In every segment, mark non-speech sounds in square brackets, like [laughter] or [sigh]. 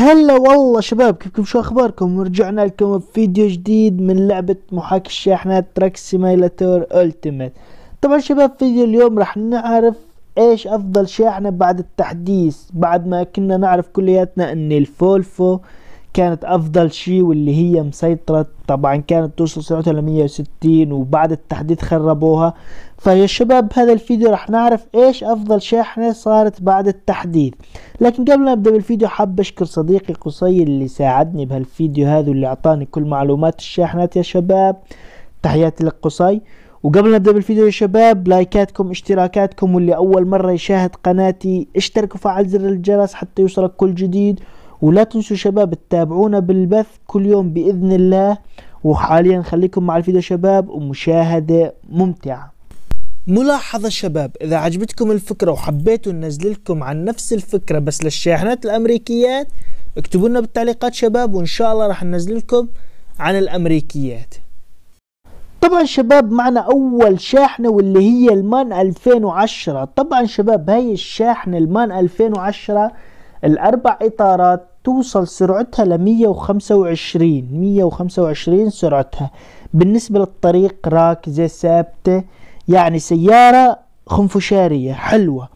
هلا والله شباب كيفكم شو اخباركم ورجعنا لكم بفيديو جديد من لعبة محاكي الشاحنات تراك سيميلاتور التيميت طبعا شباب فيديو اليوم رح نعرف ايش افضل شاحنة بعد التحديث بعد ما كنا نعرف كلياتنا ان الفولفو كانت افضل شيء واللي هي مسيطرة طبعا كانت توصل سرعتها 160 وبعد التحديث خربوها فيا شباب هذا الفيديو رح نعرف ايش افضل شاحنة صارت بعد التحديث لكن قبل ما نبدأ بالفيديو حاب اشكر صديقي قصي اللي ساعدني بهالفيديو هذا واللي اعطاني كل معلومات الشاحنات يا شباب تحياتي لك قصي وقبل نبدا بالفيديو يا شباب لايكاتكم اشتراكاتكم واللي اول مره يشاهد قناتي اشتركوا فعل زر الجرس حتى يوصلك كل جديد ولا تنسوا شباب تتابعونا بالبث كل يوم بإذن الله وحاليا خليكم مع الفيديو شباب ومشاهدة ممتعة ملاحظة شباب إذا عجبتكم الفكرة وحبيتوا ننزل لكم عن نفس الفكرة بس للشاحنات الأمريكيات اكتبوا لنا بالتعليقات شباب وإن شاء الله راح ننزل لكم عن الأمريكيات طبعا شباب معنا أول شاحنة واللي هي المان 2010 طبعا شباب هاي الشاحنة المان 2010 الأربع إطارات توصل سرعتها ل 125 125 سرعتها بالنسبة للطريق راكزة ثابتة يعني سيارة خنفشارية حلوة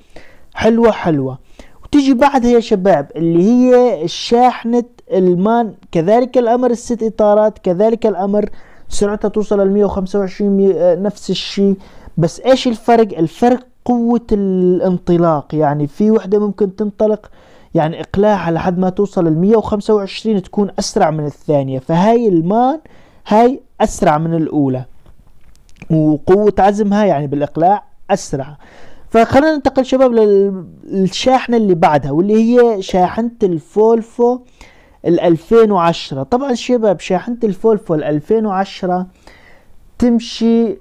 حلوة حلوة وتجي بعدها يا شباب اللي هي الشاحنة المان كذلك الأمر الست إطارات كذلك الأمر سرعتها توصل ل 125 آه، نفس الشيء بس ايش الفرق الفرق قوة الانطلاق يعني في وحدة ممكن تنطلق يعني اقلاعها لحد ما توصل ال 125 تكون اسرع من الثانيه فهاي المان هاي اسرع من الاولى وقوه عزمها يعني بالاقلاع اسرع فخلينا ننتقل شباب للشاحنه اللي بعدها واللي هي شاحنه الفولفو ال 2010 طبعا شباب شاحنه الفولفو ال 2010 تمشي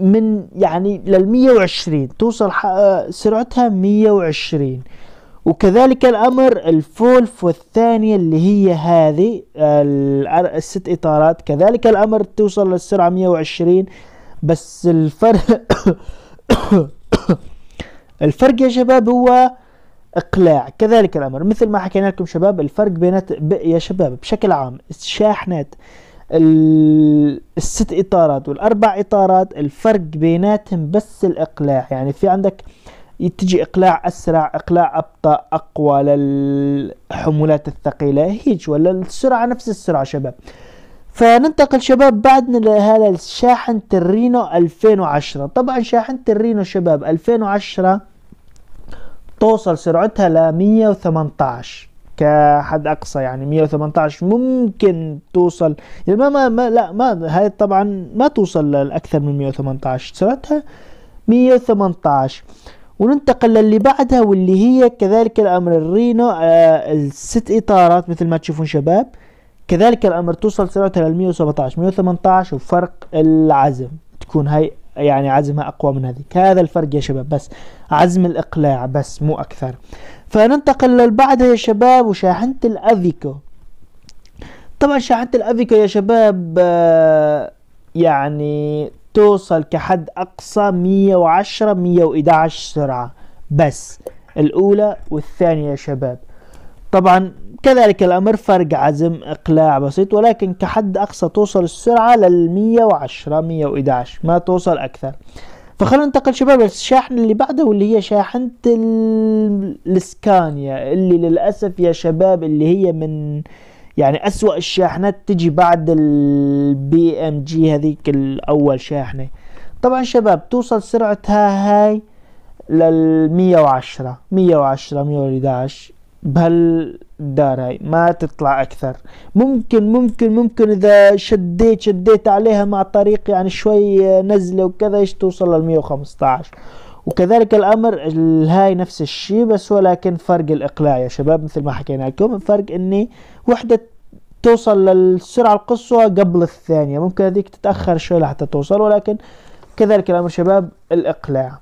من يعني لل 120 توصل آه، سرعتها 120 وكذلك الأمر الفولف والثانية اللي هي هذه الست إطارات كذلك الأمر توصل للسرعة 120 بس الفرق [coughs] الفرق يا شباب هو إقلاع كذلك الأمر مثل ما حكينا لكم شباب الفرق بين يا شباب بشكل عام الشاحنات الست إطارات والأربع إطارات الفرق بيناتهم بس الإقلاع يعني في عندك تجي اقلاع اسرع اقلاع ابطا اقوى للحمولات الثقيله هيج ولا السرعه نفس السرعه شباب فننتقل شباب بعدنا لهذا الشاحن الرينو 2010 طبعا شاحنة الرينو شباب 2010 توصل سرعتها ل 118 كحد اقصى يعني 118 ممكن توصل يعني ما, ما, ما لا ما هاي طبعا ما توصل لاكثر من 118 سرعتها 118 وننتقل للي بعدها واللي هي كذلك الامر الرينو آه الست اطارات مثل ما تشوفون شباب كذلك الامر توصل سرعتها ل 117 118 وفرق العزم تكون هاي يعني عزمها اقوى من هذيك هذا الفرق يا شباب بس عزم الاقلاع بس مو اكثر فننتقل بعدها يا شباب وشاحنة الافيكو طبعا شاحنة الافيكو يا شباب آه يعني توصل كحد أقصى 110 111 سرعة بس الأولى والثانية يا شباب طبعا كذلك الأمر فرق عزم إقلاع بسيط ولكن كحد أقصى توصل السرعة لل 110 111 ما توصل أكثر فخلونا ننتقل شباب للشاحن اللي بعده واللي هي شاحنة الاسكانيا اللي للأسف يا شباب اللي هي من يعني أسوأ الشاحنات تجي بعد البي ام جي هذيك الأول شاحنة طبعا شباب توصل سرعتها هاي للمية وعشرة مية وعشرة مية بهالدار هاي ما تطلع أكثر ممكن ممكن ممكن إذا شديت شديت عليها مع طريق يعني شوي نزلة وكذا إيش توصل للمية 115 وكذلك الامر الهاي نفس الشيء بس ولكن فرق الاقلاع يا شباب مثل ما حكينا لكم الفرق اني وحده توصل للسرعه القصوى قبل الثانيه ممكن هذيك تتاخر شوي لحتى توصل ولكن كذلك الامر شباب الاقلاع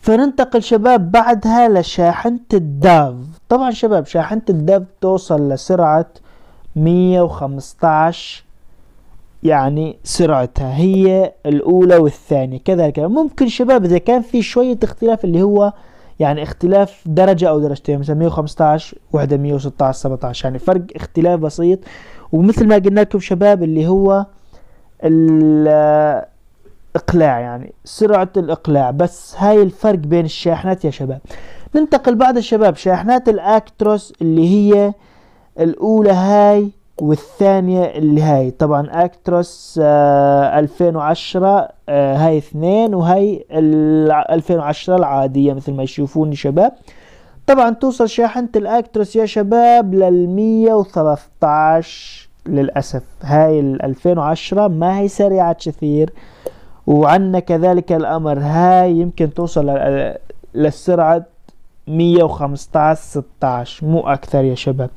فننتقل شباب بعدها لشاحنة الداف طبعا شباب شاحنة الداف توصل لسرعة 115 يعني سرعتها هي الأولى والثانية كذلك ممكن شباب إذا كان في شوية اختلاف اللي هو يعني اختلاف درجة أو درجتين مثلا 115 وحدة 116 17 يعني فرق اختلاف بسيط ومثل ما قلنا لكم شباب اللي هو الإقلاع يعني سرعة الإقلاع بس هاي الفرق بين الشاحنات يا شباب ننتقل بعد الشباب شاحنات الأكتروس اللي هي الأولى هاي والثانية اللي هاي طبعا اكترس آه 2010 آه هاي اثنين وهاي ال 2010 العادية مثل ما يشوفون شباب طبعا توصل شاحنة الاكترس يا شباب لل 113 للأسف هاي ال 2010 ما هي سريعة كثير وعنا كذلك الأمر هاي يمكن توصل للسرعة 115 16 مو أكثر يا شباب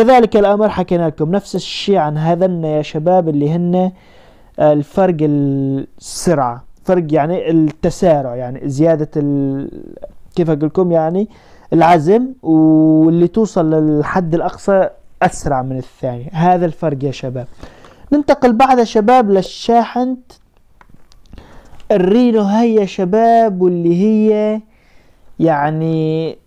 كذلك الأمر حكينا لكم نفس الشيء عن هذن يا شباب اللي هن آه، الفرق السرعة فرق يعني التسارع يعني زيادة ال... كيف أقول لكم يعني العزم واللي توصل للحد الأقصى أسرع من الثاني هذا الفرق يا شباب ننتقل بعد يا شباب للشاحنة الرينو هي يا شباب واللي هي يعني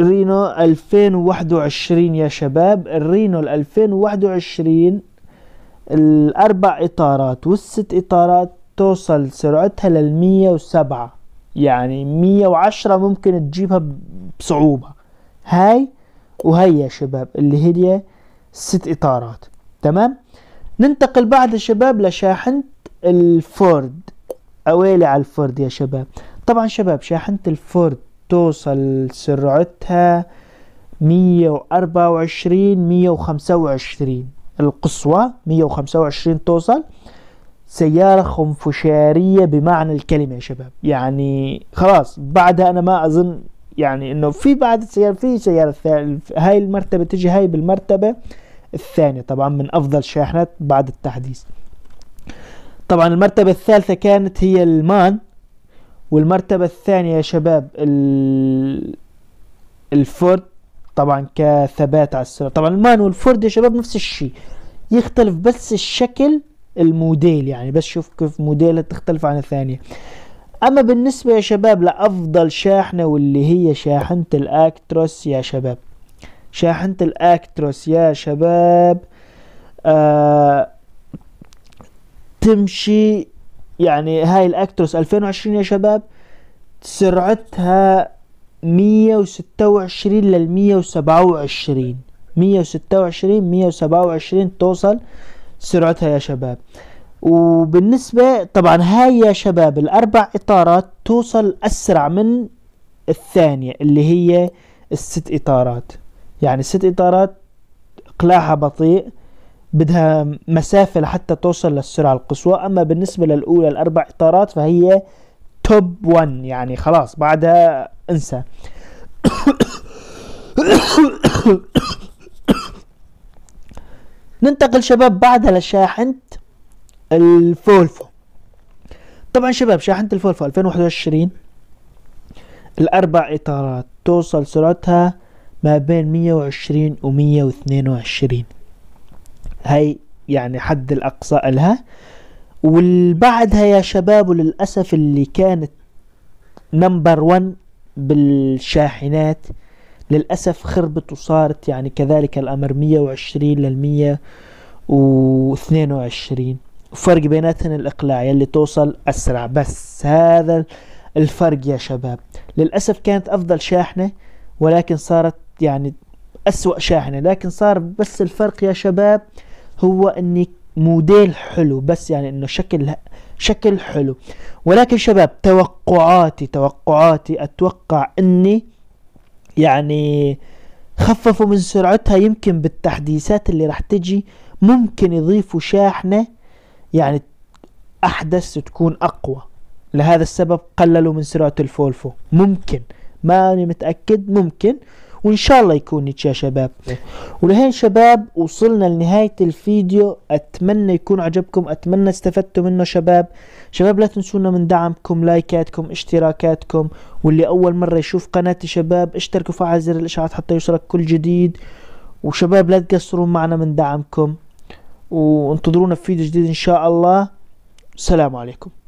رينو 2021 يا شباب الرينو 2021 الأربع إطارات والست إطارات توصل سرعتها لل وسبعة يعني مية وعشرة ممكن تجيبها بصعوبة هاي وهي يا شباب اللي هي ست إطارات تمام ننتقل بعد يا شباب لشاحنة الفورد أويلي على الفورد يا شباب طبعا شباب شاحنة الفورد توصل سرعتها 124 125 القصوى 125 توصل سيارة خنفشارية بمعنى الكلمة يا شباب يعني خلاص بعدها أنا ما أظن يعني انه في بعد السيارة في سيارة هاي المرتبة تجي هاي بالمرتبة الثانية طبعا من افضل شاحنات بعد التحديث طبعا المرتبة الثالثة كانت هي المان والمرتبة الثانية يا شباب الفورد طبعا كثبات على السرعة طبعا المان والفورد يا شباب نفس الشيء يختلف بس الشكل الموديل يعني بس شوف كيف موديلها تختلف عن الثانية اما بالنسبة يا شباب لافضل شاحنة واللي هي شاحنة الاكتروس يا شباب شاحنة الاكتروس يا شباب آه تمشي يعني هاي الاكتروس 2020 يا شباب سرعتها 126 لل 127 126 127 توصل سرعتها يا شباب وبالنسبة طبعا هاي يا شباب الأربع إطارات توصل أسرع من الثانية اللي هي الست إطارات يعني الست إطارات إقلاعها بطيء بدها مسافة لحتى توصل للسرعة القصوى أما بالنسبة للأولى الأربع إطارات فهي توب 1 يعني خلاص بعدها انسى ننتقل شباب بعدها لشاحنة الفولفو طبعا شباب شاحنة الفولفو 2021 الأربع إطارات توصل سرعتها ما بين 120 و 122 هاي يعني حد الأقصى لها والبعدها يا شباب للأسف اللي كانت نمبر ون بالشاحنات للأسف خربت وصارت يعني كذلك الأمر 120 لل 122 وفرق بيناتهم الإقلاع يلي توصل أسرع بس هذا الفرق يا شباب للأسف كانت أفضل شاحنة ولكن صارت يعني أسوأ شاحنة لكن صار بس الفرق يا شباب هو انك موديل حلو بس يعني انه شكل شكل حلو ولكن شباب توقعاتي توقعاتي اتوقع اني يعني خففوا من سرعتها يمكن بالتحديثات اللي راح تجي ممكن يضيفوا شاحنة يعني احدث وتكون اقوى لهذا السبب قللوا من سرعة الفولفو ممكن ماني متأكد ممكن وإن شاء الله يكون نيتش يا شباب ولهين شباب وصلنا لنهاية الفيديو أتمنى يكون عجبكم أتمنى استفدتوا منه شباب شباب لا تنسونا من دعمكم لايكاتكم اشتراكاتكم واللي أول مرة يشوف قناتي شباب اشتركوا فعل زر الإشعارات حتى يوصلك كل جديد وشباب لا تقصرون معنا من دعمكم وانتظرونا في فيديو جديد إن شاء الله السلام عليكم